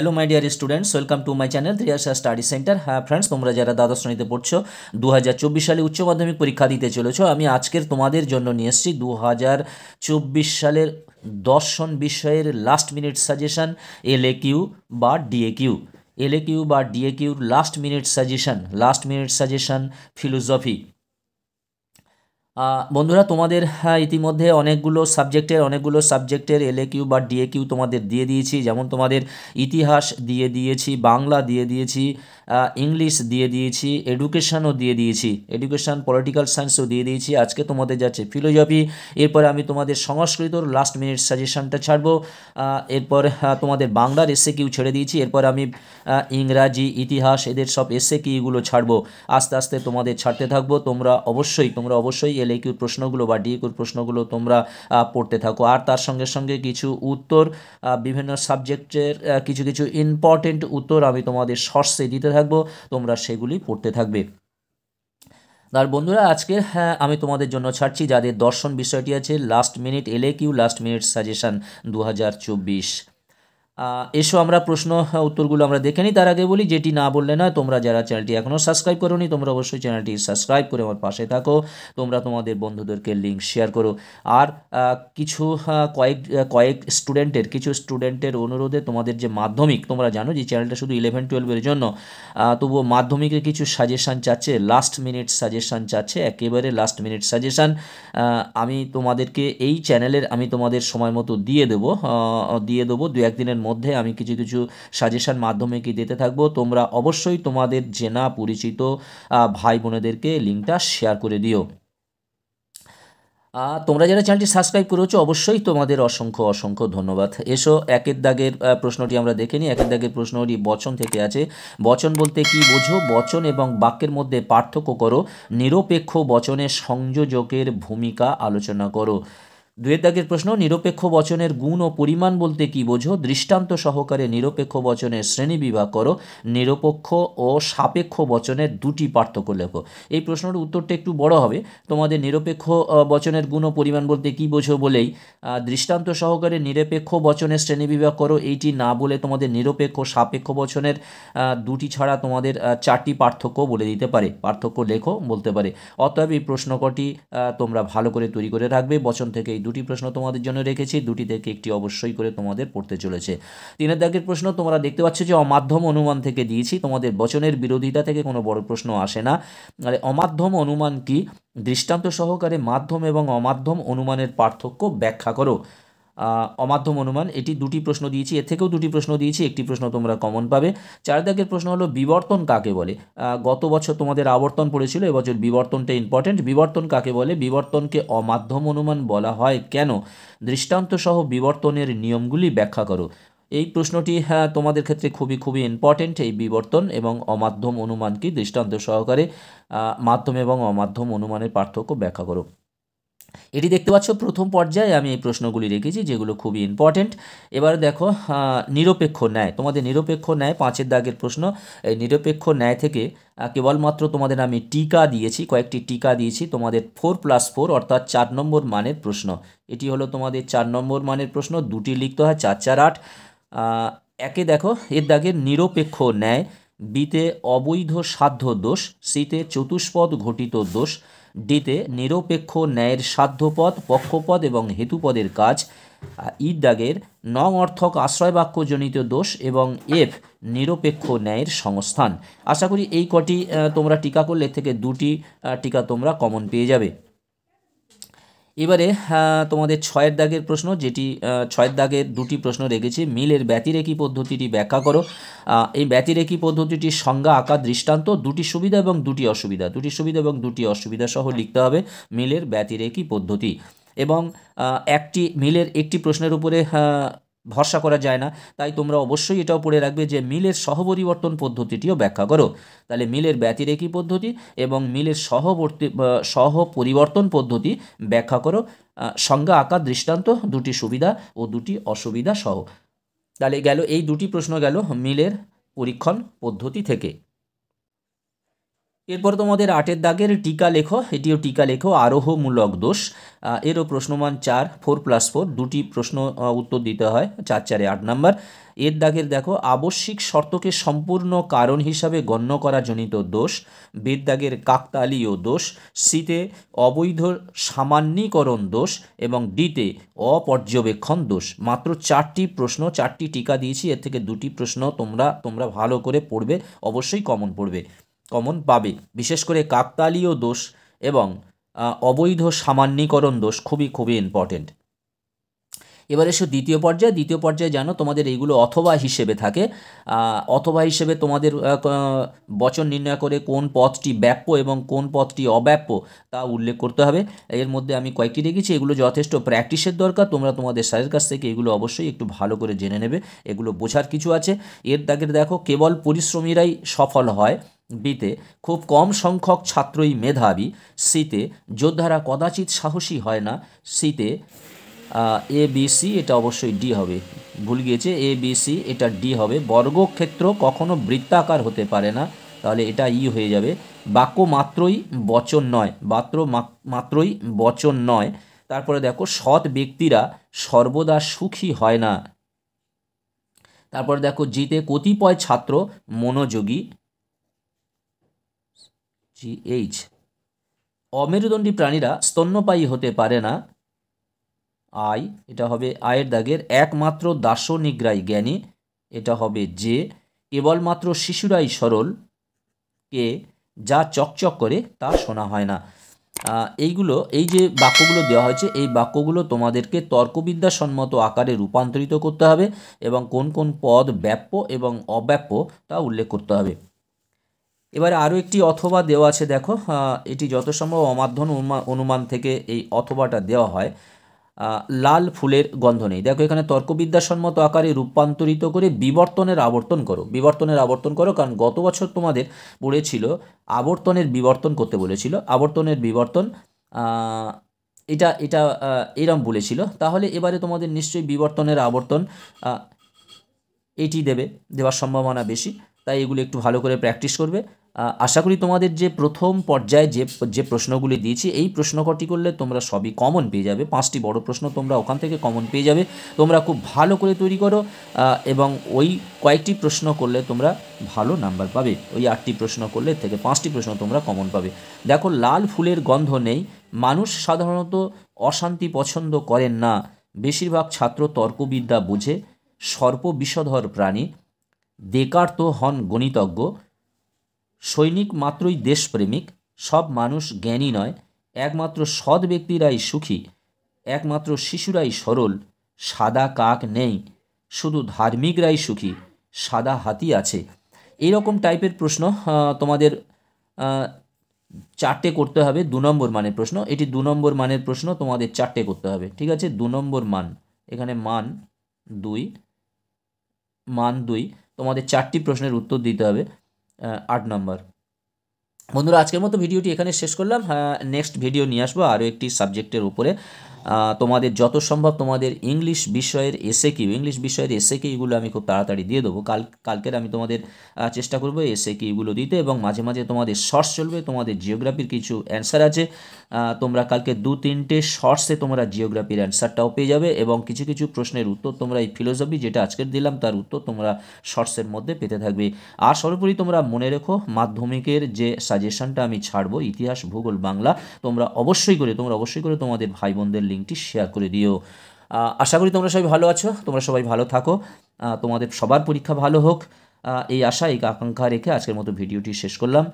hello my dear students welcome to my channel দ্রিয়াশা study centre হ্যাঁ friends তোমরা যারা দ্বাদশ শ্রেণীতে পড়ছো দু হাজার চব্বিশ সালে উচ্চ মাধ্যমিক পরীক্ষা দিতে চলেছো আমি আজকের তোমাদের জন্য নিয়ে এসেছি দু হাজার চব্বিশ সালের দর্শন বিষয়ের last minute suggestion A Q বা DA Q L A Q বা ডিএ কিউর last minute suggestion last minute suggestion philosophy বন্ধুরা তোমাদের হ্যাঁ, ইতিমধ্যে অনেকগুলো সাবজেক্টের অনেকগুলো সাবজেক্টের এলএ কিউ বা ডিএ কিউ তোমাদের দিয়ে দিয়েছি যেমন তোমাদের ইতিহাস দিয়ে দিয়েছি বাংলা দিয়ে দিয়েছি ইংলিশ দিয়ে দিয়েছি এডুকেশানও দিয়ে দিয়েছি এডুকেশান পলিটিক্যাল সায়েন্সও দিয়ে দিয়েছি আজকে তোমাদের যাচ্ছে ফিলোজফি এরপরে আমি তোমাদের সংস্কৃতর লাস্ট মিনিট সাজেশানটা ছাড়বো এরপর হ্যাঁ, তোমাদের বাংলার এসে কিউ ছেড়ে দিয়েছি এরপর আমি ইংরাজি ইতিহাস এদের সব এসে কিউগুলো ছাড়বো আস্তে আস্তে তোমাদের ছাড়তে থাকবো তোমরা অবশ্যই তোমরা অবশ্যই এল এল কিউর প্রশ্নগুলো বা ডি কিউর e প্রশ্নগুলো তোমরা পড়তে থাকো আর তার সঙ্গে সঙ্গে কিছু উত্তর বিভিন্ন সাবজেক্টের কিছু কিছু ইম্পর্টেন্ট উত্তর আমি তোমাদের শর্টসে দিতে থাকবো তোমরা সেগুলি পড়তে থাকবে আর বন্ধুরা আজকে হ্যাঁ আমি তোমাদের জন্য ছাড়ছি যাদের দর্শন বিষয়টি আছে last minute LA Q last minute suggestion দু এসো আমরা প্রশ্ন হ্যাঁ, উত্তরগুলো আমরা দেখে নিই তার আগে বলি যেটি না বললে না তোমরা যারা চ্যানেলটি এখনও সাবস্ক্রাইব করোনি তোমরা অবশ্যই চ্যানেলটি সাবস্ক্রাইব করে আমার পাশে থাকো তোমরা তোমাদের বন্ধুদেরকে লিঙ্ক শেয়ার করো আর কিছু হ্যাঁ, কয়েক কয়েক স্টুডেন্টের কিছু স্টুডেন্টের অনুরোধে তোমাদের যে মাধ্যমিক তোমরা জানো যে চ্যানেলটা শুধু ইলেভেন টুয়েলভের জন্য তবুও মাধ্যমিকে কিছু সাজেশান চাচ্ছে লাস্ট মিনিট সাজেশান চাচ্ছে একেবারে লাস্ট মিনিট সাজেশান আমি তোমাদেরকে এই চ্যানেলের আমি তোমাদের সময় মতো দিয়ে দেবো দিয়ে দেবো দু একদিনের মধ্যে আমি কিছু কিছু সাজেশান মাধ্যমে কি দিতে থাকবো তোমরা অবশ্যই তোমাদের জেনা পরিচিত ভাই বোনেদেরকে লিঙ্কটা শেয়ার করে দিও তোমরা যারা চ্যানেলটি সাবস্ক্রাইব করেছো অবশ্যই তোমাদের অসংখ্য অসংখ্য ধন্যবাদ এসো একের দাগের প্রশ্নটি আমরা দেখে নিই একের দাগের প্রশ্নটি বচন থেকে আছে বচন বলতে কি বোঝো বচন এবং বাক্যের মধ্যে পার্থক্য করো নিরপেক্ষ বচনে সংযোজকের ভূমিকা আলোচনা করো দুয়ের দাগের প্রশ্ন নিরপেক্ষ বচনের গুণ ও পরিমাণ বলতে কি বোঝো দৃষ্টান্ত সহকারে নিরপেক্ষ বচনের শ্রেণী বিভাগ করো নিরপেক্ষ ও সাপেক্ষ বচনের দুটি পার্থক্য লেখো এই প্রশ্নের উত্তরটা একটু বড় হবে তোমাদের নিরপেক্ষ বচনের গুণ ও পরিমাণ বলতে কি বোঝো বলেই দৃষ্টান্ত সহকারে নিরপেক্ষ বচনের শ্রেণী বিভাগ করো এইটি না বলে তোমাদের নিরপেক্ষ সাপেক্ষ বচনের দুটি ছাড়া তোমাদের চারটি পার্থক্য বলে দিতে পারে পার্থক্য লেখো বলতে পারে অতএব এই প্রশ্নকটি তোমরা ভালো করে তৈরি করে রাখবে বচন থেকে এই দুটি প্রশ্ন তোমাদের জন্য রেখেছি দুটি থেকে একটি অবশ্যই করে তোমাদের পড়তে চলেছে তিনের দাগের প্রশ্ন তোমরা দেখতে পাচ্ছ যে অমাধ্যম অনুমান থেকে দিয়েছি তোমাদের বচনের বিরোধিতা থেকে কোনো বড় প্রশ্ন আসে না আর অমাধ্যম অনুমান কি দৃষ্টান্ত সহকারে মাধ্যম এবং অমাধ্যম অনুমানের পার্থক্য ব্যাখ্যা করো অমাধ্যম অনুমান এটি দুটি প্রশ্ন দিয়েছি এর থেকেও দুটি প্রশ্ন দিয়েছি একটি প্রশ্ন তোমরা কমন পাবে চার দাগের প্রশ্ন হলো বিবর্তন কাকে বলে গত বছর তোমাদের আবর্তন পড়েছিল এবছর বিবর্তনটা ইম্পর্টেন্ট বিবর্তন কাকে বলে বিবর্তনকে অমাধ্যম অনুমান বলা হয় কেন দৃষ্টান্ত সহ বিবর্তনের নিয়মগুলি ব্যাখ্যা করো এই প্রশ্নটি হ্যাঁ তোমাদের ক্ষেত্রে খুবই খুবই ইম্পর্টেন্ট এই বিবর্তন এবং অমাধ্যম অনুমান কি দৃষ্টান্ত সহকারে মাধ্যম এবং অমাধ্যম অনুমানের পার্থক্য ব্যাখ্যা করো এটি দেখতে পাচ্ছ প্রথম পর্যায়ে আমি এই প্রশ্নগুলি রেখেছি যেগুলো খুবই ইম্পর্টেন্ট এবার দেখো নিরপেক্ষ ন্যায় তোমাদের নিরপেক্ষ ন্যায় পাঁচের দাগের প্রশ্ন এই নিরপেক্ষ ন্যায় থেকে কেবলমাত্র তোমাদের আমি টিকা দিয়েছি কয়েকটি টিকা দিয়েছি তোমাদের ফোর প্লাস ফোর অর্থাৎ চার নম্বর মানের প্রশ্ন এটি হলো তোমাদের চার নম্বর মানের প্রশ্ন দুটি লিখতে হয় চার চার আট একে দেখো এর দাগের নিরপেক্ষ ন্যায় বিতে অবৈধ সাধ্য দোষ সিতে চতুষ্পদ ঘটিত দোষ ডিতে নিরপেক্ষ ন্যায়ের সাধ্যপদ পক্ষপদ এবং হেতুপদের কাজ ইদ দাগের নং অর্থক আশ্রয় বাক্যজনিত দোষ এবং এফ নিরপেক্ষ ন্যায়ের সংস্থান আশা করি এই কটি তোমরা টিকা করলে থেকে দুটি টিকা তোমরা কমন পেয়ে যাবে এবারে তোমাদের ছয়ের দাগের প্রশ্ন যেটি ছয়ের দাগের দুটি প্রশ্ন রেখেছি মিলের ব্যতিরেকি পদ্ধতিটি ব্যাখ্যা করো এই ব্যতিরেকি পদ্ধতিটির সংজ্ঞা আঁকা দৃষ্টান্ত দুটি সুবিধা এবং দুটি অসুবিধা দুটি সুবিধা এবং দুটি অসুবিধা সহ লিখতে হবে মিলের ব্যতিরেকি পদ্ধতি এবং একটি মিলের একটি প্রশ্নের উপরে ভরসা করা যায় না তাই তোমরা অবশ্যই এটাও পড়ে রাখবে যে মিলের সহপরিবর্তন পদ্ধতিটিও ব্যাখ্যা করো তাহলে মিলের ব্যতিরেকি পদ্ধতি এবং মিলের সহবর্তী সহ পরিবর্তন পদ্ধতি ব্যাখ্যা করো সংজ্ঞা আঁকার দৃষ্টান্ত দুটি সুবিধা ও দুটি অসুবিধা সহ তাহলে গেল এই দুটি প্রশ্ন গেল মিলের পরীক্ষণ পদ্ধতি থেকে এরপর তোমাদের আটের দাগের টিকা লেখো এটিও টিকা লেখো আরোহমূলক দোষ এরও প্রশ্নমান চার ফোর প্লাস ফোর দুটি প্রশ্ন উত্তর দিতে হয় চার চারে আট নাম্বার এর দাগের দেখো আবশ্যিক শর্তকে সম্পূর্ণ কারণ হিসাবে গণ্য করা জনিত দোষ বেদ দাগের কাকতালীয় দোষ সিতে অবৈধ সামান্যীকরণ দোষ এবং ডিতে অপর্যবেক্ষণ দোষ মাত্র চারটি প্রশ্ন চারটি টিকা দিয়েছি এর থেকে দুটি প্রশ্ন তোমরা তোমরা ভালো করে পড়বে অবশ্যই কমন পড়বে কমন পাবে বিশেষ করে কাকতালীয় দোষ এবং অবৈধ সামান্যীকরণ দোষ খুবই খুবই ইম্পর্টেন্ট এবার এসো দ্বিতীয় পর্যায়ে দ্বিতীয় পর্যায়ে জানো তোমাদের এইগুলো অথবা হিসেবে থাকে অথবা হিসেবে তোমাদের বচন নির্ণয় করে কোন পথটি ব্যাপ্য এবং কোন পথটি অব্যাপ্য তা উল্লেখ করতে হবে এর মধ্যে আমি কয়েকটি রেখেছি এগুলো যথেষ্ট প্র্যাকটিসের দরকার তোমরা তোমাদের স্যারের কাছ থেকে এগুলো অবশ্যই একটু ভালো করে জেনে নেবে এগুলো বোঝার কিছু আছে এর দাগের দেখো কেবল পরিশ্রমীরাই সফল হয় বিতে খুব কম সংখ্যক ছাত্রই মেধাবী সিতে যোদ্ধারা কদাচিৎ সাহসী হয় না সিতে এ বি সি এটা অবশ্যই ডি হবে ভুল গিয়েছে এ বি সি এটা ডি হবে বর্গক্ষেত্র কখনো বৃত্তাকার হতে পারে না তাহলে এটা ই হয়ে যাবে বাক্য মাত্রই বচন নয় মাত্র মাত্রই বচন নয় তারপরে দেখো সৎ ব্যক্তিরা সর্বদা সুখী হয় না তারপরে দেখো জিতে কতিপয় ছাত্র মনোযোগী জিএইচ অমেরুদণ্ডী প্রাণীরা স্তন্যপায়ী হতে পারে না আই এটা হবে আয়ের দাগের একমাত্র দার্শনিকরাই জ্ঞানী এটা হবে যে কেবলমাত্র শিশুরাই সরল কে যা চকচক করে তা শোনা হয় না এইগুলো এই যে বাক্যগুলো দেওয়া হয়েছে এই বাক্যগুলো তোমাদেরকে তর্কবিদ্যা সম্মত আকারে রূপান্তরিত করতে হবে এবং কোন কোন পদ ব্যাপ্য এবং অব্যাপ্য তা উল্লেখ করতে হবে এবারে আরও একটি অথবা দেওয়া আছে দেখো এটি যত সম্ভব অমাধ্যম অনুমান থেকে এই অথবাটা দেওয়া হয় লাল ফুলের গন্ধ নেই দেখো এখানে তর্কবিদ্যাসম্মত আকারে রূপান্তরিত করে বিবর্তনের আবর্তন করো বিবর্তনের আবর্তন করো কারণ গত বছর তোমাদের পড়েছিল আবর্তনের বিবর্তন করতে বলেছিল আবর্তনের বিবর্তন এটা এটা এরম বলেছিল তাহলে এবারে তোমাদের নিশ্চয়ই বিবর্তনের আবর্তন এটি দেবে দেওয়ার সম্ভাবনা বেশি তাই এগুলো একটু ভালো করে প্র্যাকটিস করবে আশা করি তোমাদের যে প্রথম পর্যায়ে যে যে প্রশ্নগুলি দিয়েছি এই প্রশ্ন কটি করলে তোমরা সবই কমন পেয়ে যাবে পাঁচটি বড় প্রশ্ন তোমরা ওখান থেকে কমন পেয়ে যাবে তোমরা খুব ভালো করে তৈরি করো এবং ওই কয়েকটি প্রশ্ন করলে তোমরা ভালো নাম্বার পাবে ওই আটটি প্রশ্ন করলে থেকে পাঁচটি প্রশ্ন তোমরা কমন পাবে দেখো লাল ফুলের গন্ধ নেই মানুষ সাধারণত অশান্তি পছন্দ করেন না বেশিরভাগ ছাত্র তর্কবিদ্যা বুঝে সর্প বিষধর প্রাণী দেকার তো হন গণিতজ্ঞ সৈনিক মাত্রই দেশপ্রেমিক সব মানুষ জ্ঞানী নয় একমাত্র সৎ ব্যক্তিরাই সুখী একমাত্র শিশুরাই সরল সাদা কাক নেই শুধু ধার্মিকরাই সুখী সাদা হাতি আছে এই রকম টাইপের প্রশ্ন তোমাদের চারটে করতে হবে দু নম্বর মানের প্রশ্ন এটি দু নম্বর মানের প্রশ্ন তোমাদের চারটে করতে হবে ঠিক আছে দু নম্বর মান এখানে মান দুই মান দুই তোমাদের চারটি প্রশ্নের উত্তর দিতে হবে आठ नंबर বন্ধুরা আজকের মতো ভিডিওটি এখানে শেষ করলাম নেক্সট হ্যাঁ, ভিডিও নিয়ে আসবো আরও একটি সাবজেক্টের উপরে তোমাদের যত সম্ভব তোমাদের ইংলিশ বিষয়ের এসে কিউ ইংলিশ বিষয়ের এসে কিউগুলো আমি খুব তাড়াতাড়ি দিয়ে দেবো কাল কালকের আমি তোমাদের চেষ্টা করব এসে কিউগুলো দিতে এবং মাঝে মাঝে তোমাদের শর্টস চলবে তোমাদের জিওগ্রাফির কিছু অ্যান্সার আছে তোমরা কালকে দু তিনটে শর্টসে তোমরা জিওগ্রাফির অ্যান্সারটাও পেয়ে যাবে এবং কিছু কিছু প্রশ্নের উত্তর তোমরা এই ফিলোসফি যেটা আজকের দিলাম তার উত্তর তোমরা শর্টসের মধ্যে পেতে থাকবে আর সর্বোপরি তোমরা মনে রেখো মাধ্যমিকের যে সাজেশনটা আমি ছাড়বো ইতিহাস ভূগোল বাংলা তোমরা অবশ্যই করে তোমরা অবশ্যই করে তোমাদের ভাই বোনদের লিঙ্কটি শেয়ার করে দিও আশা করি তোমরা সবাই ভালো আছো তোমরা সবাই ভালো থাকো তোমাদের সবার পরীক্ষা ভালো হোক এই আশা এই আকাঙ্ক্ষা রেখে আজকের মতো ভিডিওটি শেষ করলাম